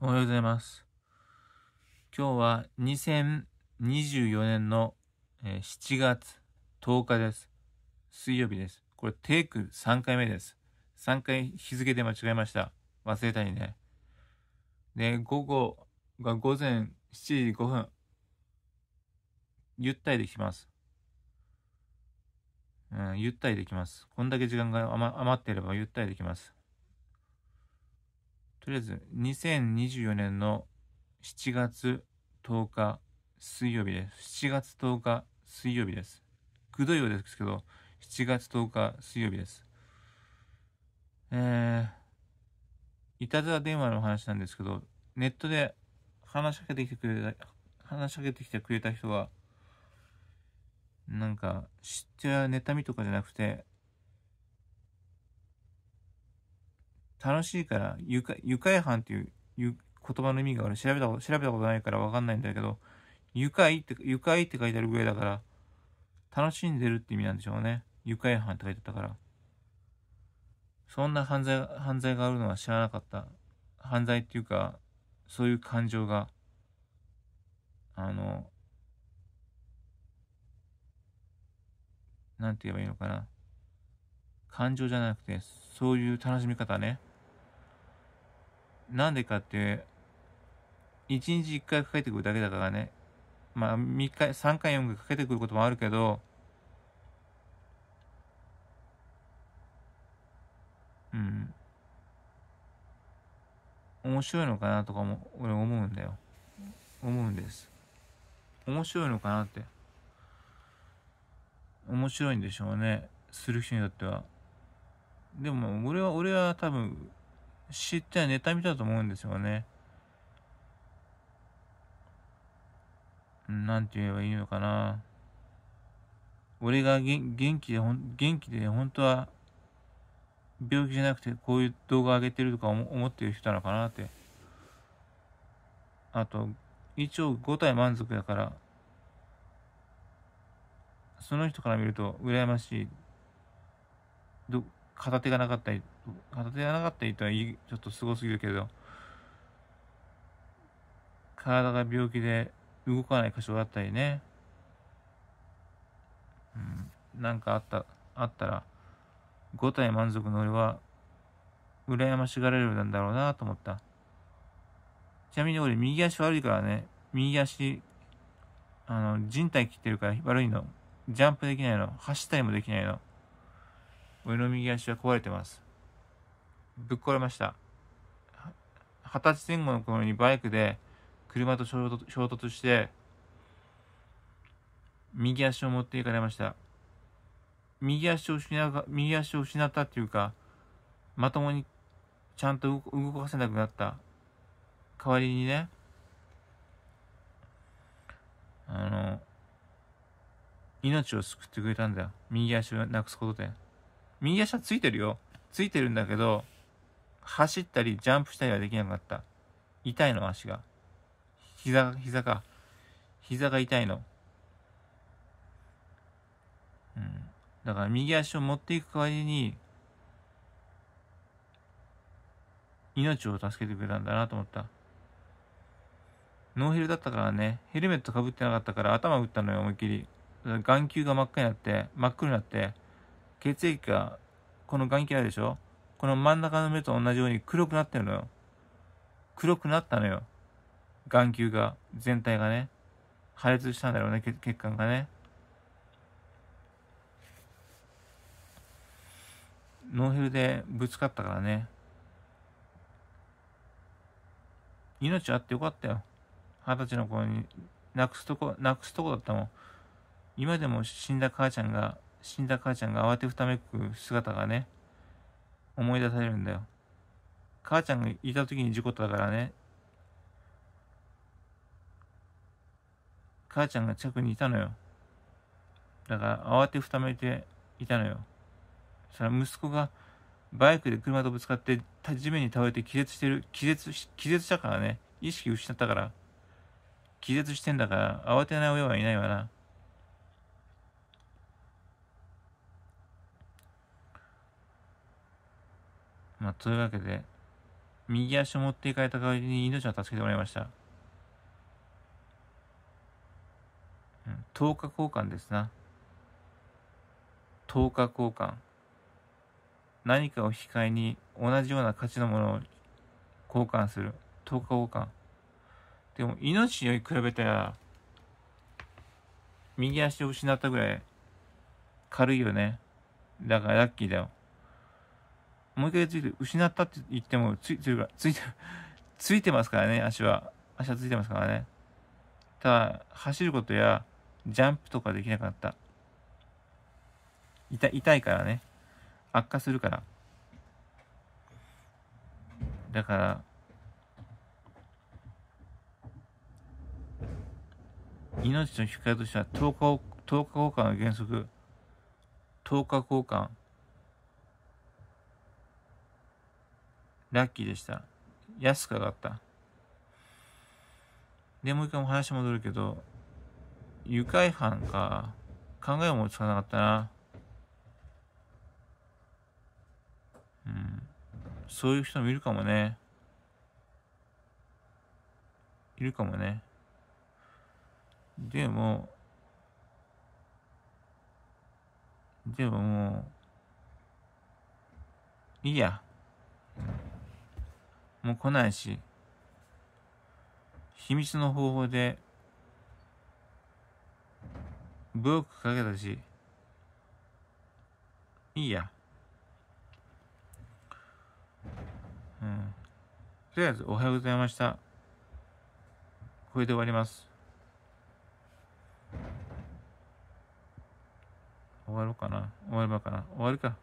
おはようございます。今日は2024年の7月10日です。水曜日です。これテイク3回目です。3回日付で間違えました。忘れたりね。で、午後が午前7時5分。ゆったりできます。うん、ゆったりできます。こんだけ時間が余っていればゆったりできます。とりあえず2024年の7月10日水曜日です。7月10日水曜日です。くどいようですけど、7月10日水曜日です。えー、いたずら電話の話なんですけど、ネットで話しかけてきてくれた、話しかけてきてくれた人が、なんか、知ってるネタ見とかじゃなくて、楽しいから、愉快、愉快犯っていう言葉の意味がある。調べたこと、調べたことないからわかんないんだけど、愉快って、愉快って書いてあるぐらいだから、楽しんでるって意味なんでしょうね。愉快犯って書いてあったから。そんな犯罪、犯罪があるのは知らなかった。犯罪っていうか、そういう感情が、あの、なんて言えばいいのかな。感情じゃなくて、そういう楽しみ方ね。なんでかって、一日一回かけてくるだけだからね。まあ、三回、三回四回かけてくることもあるけど、うん。面白いのかなとかも、俺思うんだよ。思うんです。面白いのかなって。面白いんでしょうね。する人にとっては。でも、俺は、俺は多分、詩ってタみたと思うんですよね。なんて言えばいいのかな。俺が元気で、元気で、本当は、病気じゃなくて、こういう動画上げてるとか思ってる人なのかなって。あと、一応5体満足だから、その人から見ると、羨ましい。ど、片手がなかったり片手がなかった人はちょっとすごすぎるけど、体が病気で動かない箇所があったりね、うん、なんかあった、あったら、5体満足の俺は、羨ましがれるんだろうなと思った。ちなみに俺、右足悪いからね、右足、あの、人体切ってるから悪いの。ジャンプできないの。走ったりもできないの。俺の右足は壊れてます。ぶっ壊れました。二十歳前後の頃にバイクで車と衝突して、右足を持っていかれました。右足を失う右足を失ったっていうか、まともにちゃんと動かせなくなった。代わりにね、あの、命を救ってくれたんだよ。右足をなくすことで。右足はついてるよ。ついてるんだけど、走ったりジャンプしたりはできなかった。痛いの、足が。膝、膝か。膝が痛いの。うん。だから右足を持っていく代わりに、命を助けてくれたんだなと思った。ノーヘルだったからね、ヘルメットかぶってなかったから頭打ったのよ、思いっきり。眼球が真っ赤になって、真っ黒になって、血液が、この眼球あるでしょこの真ん中の目と同じように黒くなってるのよ。黒くなったのよ。眼球が、全体がね。破裂したんだろうね、血管がね。ノーヘルでぶつかったからね。命あってよかったよ。二十歳の頃に、なくすとこ、なくすとこだったもん。今でも死んだ母ちゃんが、死んだ母ちゃんが慌てふためく姿がね、思い出されるんだよ。母ちゃんがいた時に事故ったからね。母ちゃんが近くにいたのよ。だから慌てふためいていたのよ。そしたら息子がバイクで車とぶつかって地面に倒れて気絶してる、気絶し、気絶したからね。意識失ったから。気絶してんだから慌てない親はいないわな。まあ、というわけで、右足を持っていかれた代わりに命を助けてもらいました。10日交換ですな。10日交換。何かを引き換えに同じような価値のものを交換する。10日交換。でも命り比べたら、右足を失ったぐらい軽いよね。だからラッキーだよ。もう一回ついて、失ったって言っても、ついてるが、ついてる、ついてますからね、足は。足はついてますからね。ただ、走ることや、ジャンプとかできなかった。痛痛いからね。悪化するから。だから、命の光としては10日 ,10 日交換の原則10日交換ラッキーでした。安く上がった。で、もう一回も話戻るけど、愉快犯か。考えもつかなかったな。うん。そういう人もいるかもね。いるかもね。でも、でももう、いいや。も来ないし、秘密の方法で、ブロックかけたし、いいや。うん。とりあえず、おはようございました。これで終わります。終わろうかな。終わればかな。終わるか。